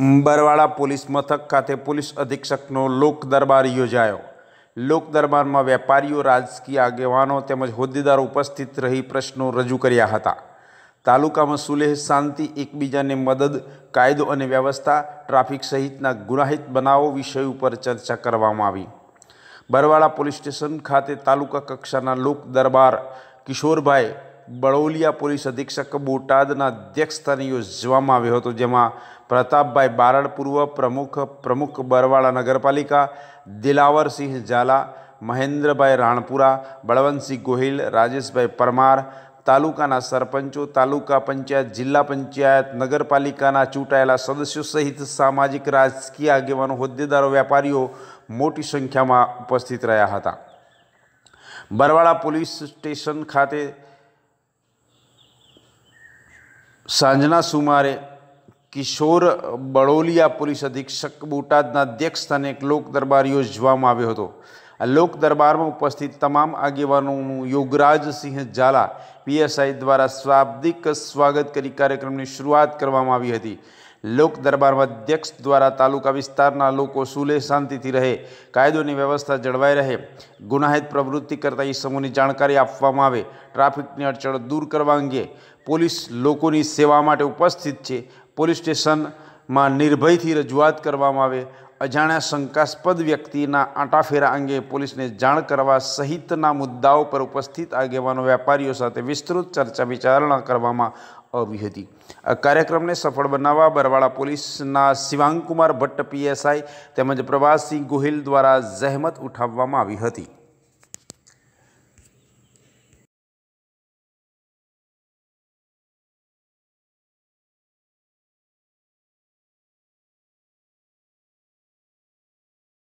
Barwada police મથક ખાતે police અધિક્ષકનો લોક દરબાર યોજાયો લોક દરબારમાં વેપારીઓ રાજકીય આગેવાનો તેમજ હોદ્દેદારો ઉપસ્થિત રહી પ્રશ્નો રજૂ કર્યા હતા તાલુકામાં સુલેહ શાંતિ એકબીજાને મદદ કાયદો અને વ્યવસ્થા ટ્રાફિક સહિતના ગુનાહિત બનાવો વિષય ઉપર ચર્ચા કરવામાં આવી બરવાડા પોલીસ સ્ટેશન ખાતે તાલુકા કક્ષાના લોક દરબાર કિશોરભાઈ બળોલિયા પોલીસ અધિક્ષક બોટાદના અધ્યક્ષ સ્થાને યોજવામાં આવ્યો હતો જેમાં પ્રતાપભાઈ બારડ પૂર્વ પ્રમુખ પ્રમુખ બરવાળા નગરપાલિકા દિલાવરસિંહ ઝાલા મહેન્દ્રભાઈ રાણપુરા બળવંતસિંહ ગોહિલ રાજેશભાઈ પરમાર તાલુકાના સરપંચો તાલુકા પંચાયત જિલ્લા પંચાયત નગરપાલિકાના ચૂંટાયેલા સદસ્યો સહિત સામાજિક રાજકીય આગેવાનો હોદ્દેદારો વેપારીઓ મોટી સંખ્યામાં ઉપસ્થિત રહ્યા હતા બરવાળા પોલીસ સ્ટેશન ખાતે સાંજના સુમારે કિશોર બળોલિયા પોલીસ અધિક્ષક બોટાદના અધ્યક્ષ સ્થાને એક લોક દરબાર યોજવામાં આવ્યો હતો આ લોક દરબારમાં ઉપસ્થિત તમામ આગેવાનોનું યોગરાજસિંહ ઝાલા પીએસઆઈ દ્વારા શાબ્દિક સ્વાગત કરી કાર્યક્રમની શરૂઆત કરવામાં આવી હતી લોક દરબારમાં અધ્યક્ષ દ્વારા તાલુકા વિસ્તારના લોકો સુલે શાંતિથી રહે કાયદોની વ્યવસ્થા જળવાઈ રહે ગુનાહિત પ્રવૃત્તિ કરતા સમૂહની જાણકારી આપવામાં આવે ટ્રાફિકની અડચણ દૂર કરવા અંગે પોલીસ લોકોની સેવા માટે ઉપસ્થિત છે પોલીસ સ્ટેશનમાં નિર્ભયથી રજૂઆત કરવામાં આવે અજાણ્યા શંકાસ્પદ વ્યક્તિના આંટાફેરા અંગે પોલીસને જાણ કરવા સહિતના મુદ્દાઓ પર ઉપસ્થિત આગેવાનો વેપારીઓ સાથે વિસ્તૃત ચર્ચા વિચારણા કરવામાં આવી હતી આ કાર્યક્રમને સફળ બનાવવા બરવાળા પોલીસના શિવાંગકુમાર ભટ્ટ પીએસઆઈ તેમજ પ્રભાસસિંહ ગોહિલ દ્વારા જહેમત ઉઠાવવામાં આવી હતી